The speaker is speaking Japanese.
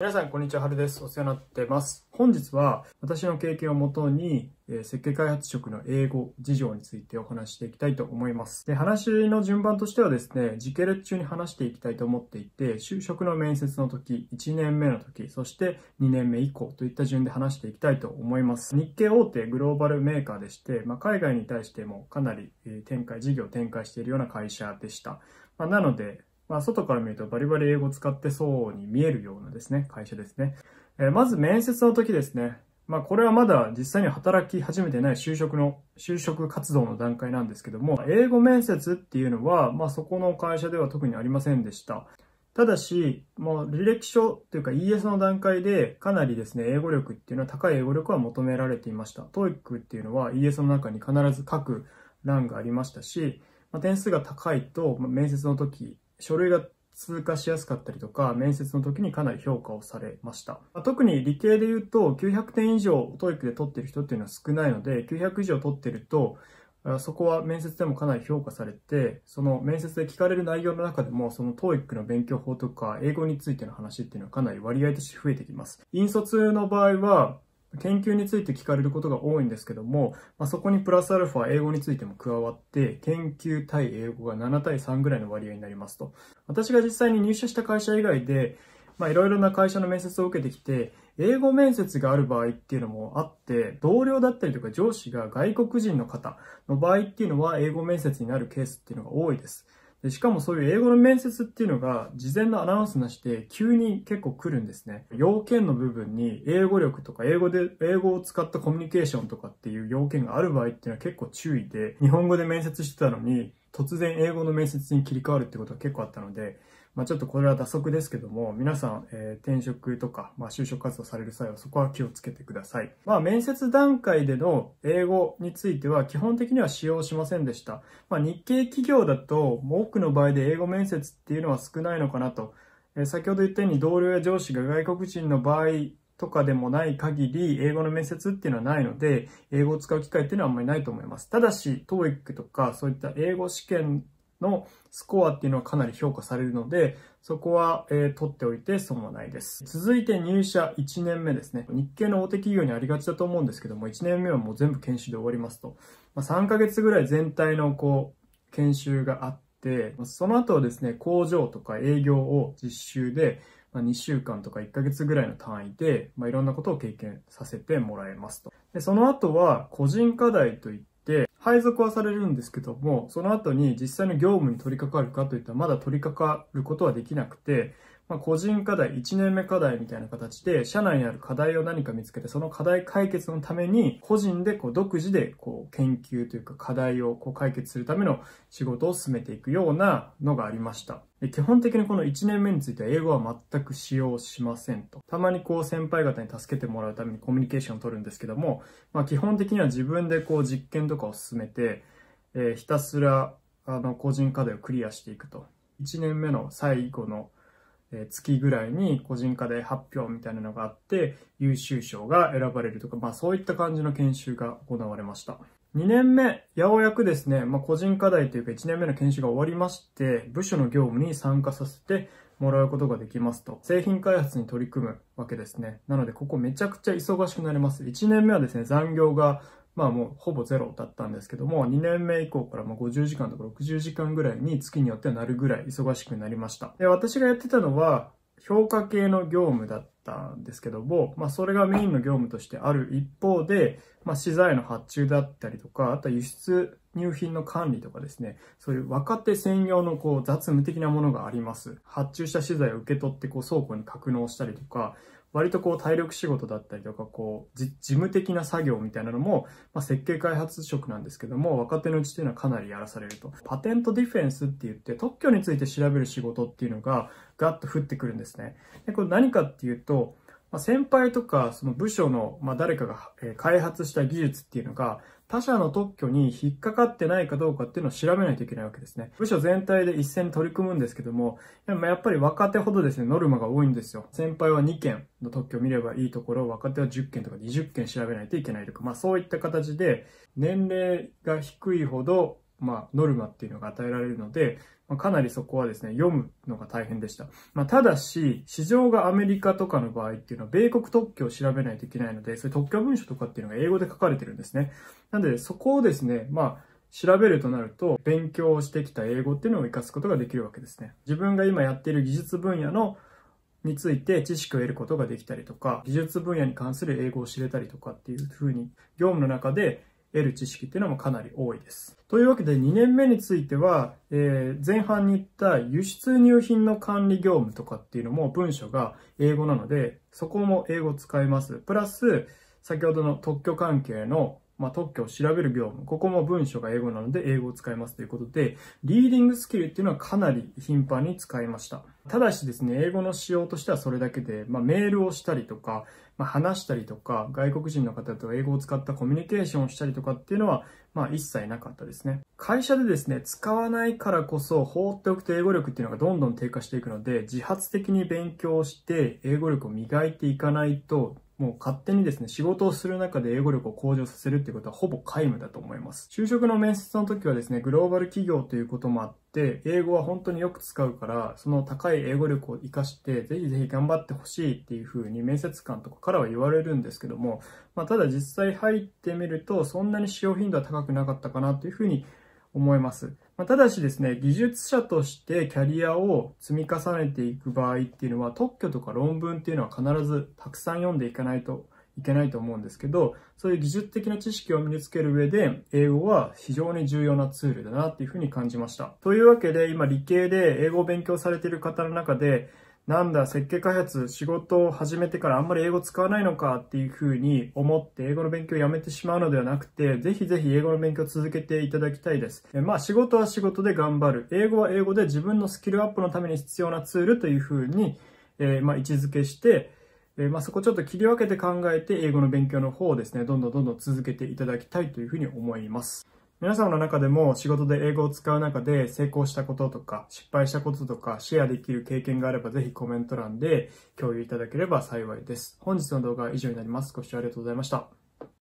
皆さん、こんにちは。春です。お世話になってます。本日は、私の経験をもとに、えー、設計開発職の英語事情についてお話していきたいと思います。で、話の順番としてはですね、時系列中に話していきたいと思っていて、就職の面接の時、1年目の時、そして2年目以降といった順で話していきたいと思います。日系大手グローバルメーカーでして、まあ、海外に対してもかなり展開、事業を展開しているような会社でした。まあ、なので、まあ、外から見るとバリバリ英語使ってそうに見えるようなですね、会社ですね。えー、まず面接の時ですね。まあ、これはまだ実際に働き始めてない就職の、就職活動の段階なんですけども、英語面接っていうのは、まあ、そこの会社では特にありませんでした。ただし、もう履歴書というか ES の段階でかなりですね、英語力っていうのは高い英語力は求められていました。TOEIC っていうのは ES の中に必ず書く欄がありましたし、まあ、点数が高いと、面接の時書類が通過しやすかったりとか、面接の時にかなり評価をされました。特に理系で言うと、900点以上 TOEIC で取ってる人っていうのは少ないので、900以上取ってると、そこは面接でもかなり評価されて、その面接で聞かれる内容の中でも、その TOEIC の勉強法とか、英語についての話っていうのはかなり割合として増えてきます。引率の場合は、研究について聞かれることが多いんですけども、まあ、そこにプラスアルファ英語についても加わって、研究対英語が7対3ぐらいの割合になりますと。私が実際に入社した会社以外で、まいろいろな会社の面接を受けてきて、英語面接がある場合っていうのもあって、同僚だったりとか上司が外国人の方の場合っていうのは英語面接になるケースっていうのが多いです。でしかもそういう英語の面接っていうのが事前のアナウンスなしで急に結構来るんですね。要件の部分に英語力とか英語で、英語を使ったコミュニケーションとかっていう要件がある場合っていうのは結構注意で、日本語で面接してたのに突然英語の面接に切り替わるってことが結構あったので、まあ、ちょっとこれは打足ですけども、皆さん、えー、転職とか、まあ、就職活動される際はそこは気をつけてください。まあ、面接段階での英語については基本的には使用しませんでした。まあ、日系企業だと、多くの場合で英語面接っていうのは少ないのかなと。えー、先ほど言ったように同僚や上司が外国人の場合、とかでもない限り、英語の面接っていうのはないので、英語を使う機会っていうのはあんまりないと思います。ただし、TOEIC とか、そういった英語試験のスコアっていうのはかなり評価されるので、そこは、えー、取っておいて損はないです。続いて入社1年目ですね。日系の大手企業にありがちだと思うんですけども、1年目はもう全部研修で終わりますと。まあ、3ヶ月ぐらい全体のこう、研修があって、その後はですね、工場とか営業を実習で、まあ、2週間とか1ヶ月ぐらいの単位で、まあ、いろんなことを経験させてもらえますと。でその後は個人課題といって、配属はされるんですけども、その後に実際の業務に取り掛かるかといったらまだ取り掛かることはできなくて、まあ、個人課題、1年目課題みたいな形で、社内にある課題を何か見つけて、その課題解決のために、個人でこう独自でこう研究というか課題をこう解決するための仕事を進めていくようなのがありました。基本的にこの1年目については英語は全く使用しませんと。たまにこう先輩方に助けてもらうためにコミュニケーションを取るんですけども、まあ基本的には自分でこう実験とかを進めて、えー、ひたすらあの個人課題をクリアしていくと。1年目の最後の月ぐらいに個人化で発表みたいなのがあって優秀賞が選ばれるとか、まあそういった感じの研修が行われました。2年目、ようやくですね、まあ個人課題というか1年目の研修が終わりまして、部署の業務に参加させてもらうことができますと。製品開発に取り組むわけですね。なのでここめちゃくちゃ忙しくなります。1年目はですね、残業がまあもうほぼゼロだったんですけども、2年目以降からま50時間とか60時間ぐらいに月によってはなるぐらい忙しくなりました。で、私がやってたのは、評価系の業務だったんですけども、まあそれがメインの業務としてある一方で、まあ資材の発注だったりとか、あとは輸出入品の管理とかですね、そういう若手専用のこう雑務的なものがあります。発注した資材を受け取ってこう倉庫に格納したりとか、割とこう体力仕事だったりとか、こう、事務的な作業みたいなのも、まあ、設計開発職なんですけども、若手のうちというのはかなりやらされると。パテントディフェンスって言って、特許について調べる仕事っていうのが、ガッと降ってくるんですね。で、これ何かっていうと、まあ、先輩とか、その部署の、まあ、誰かが開発した技術っていうのが、他社の特許に引っかかってないかどうかっていうのを調べないといけないわけですね。部署全体で一斉に取り組むんですけども、やっぱり若手ほどですね、ノルマが多いんですよ。先輩は2件の特許を見ればいいところ、若手は10件とか20件調べないといけないとか、まあそういった形で、年齢が低いほどまあ、ノルマっていうのが与えられるので、まあ、かなりそこはですね、読むのが大変でした。まあ、ただし、市場がアメリカとかの場合っていうのは、米国特許を調べないといけないので、そういう特許文書とかっていうのが英語で書かれてるんですね。なので、そこをですね、まあ、調べるとなると、勉強してきた英語っていうのを活かすことができるわけですね。自分が今やっている技術分野のについて知識を得ることができたりとか、技術分野に関する英語を知れたりとかっていうふうに、業務の中で得る知識っていうのもかなり多いです。というわけで2年目については、えー、前半に言った輸出入品の管理業務とかっていうのも文書が英語なので、そこも英語使います。プラス、先ほどの特許関係のまあ、特許を調べる業務、ここも文章が英語なので英語を使いますということで、リーディングスキルっていうのはかなり頻繁に使いました。ただしですね、英語の仕様としてはそれだけで、まあ、メールをしたりとか、まあ、話したりとか、外国人の方と英語を使ったコミュニケーションをしたりとかっていうのは、まあ、一切なかったですね。会社でですね、使わないからこそ放っておくと英語力っていうのがどんどん低下していくので、自発的に勉強して英語力を磨いていかないと、もう勝手にですね、仕事をする中で英語力を向上させるってことはほぼ皆無だと思います。就職の面接の時はですね、グローバル企業ということもあって、英語は本当によく使うから、その高い英語力を活かして、ぜひぜひ頑張ってほしいっていうふうに面接官とかからは言われるんですけども、まあ、ただ実際入ってみると、そんなに使用頻度は高くなかったかなというふうに思います。まただしですね、技術者としてキャリアを積み重ねていく場合っていうのは、特許とか論文っていうのは必ずたくさん読んでいかないといけないと思うんですけど、そういう技術的な知識を身につける上で、英語は非常に重要なツールだなっていうふうに感じました。というわけで、今理系で英語を勉強されている方の中で、なんだ、設計開発、仕事を始めてからあんまり英語使わないのかっていうふうに思って、英語の勉強をやめてしまうのではなくて、ぜひぜひ英語の勉強を続けていただきたいです。えまあ、仕事は仕事で頑張る。英語は英語で自分のスキルアップのために必要なツールというふうに、えー、まあ、位置づけして、えー、まあ、そこちょっと切り分けて考えて、英語の勉強の方をですね、どんどんどんどん続けていただきたいというふうに思います。皆様の中でも仕事で英語を使う中で成功したこととか失敗したこととかシェアできる経験があればぜひコメント欄で共有いただければ幸いです。本日の動画は以上になります。ご視聴ありがとうございました。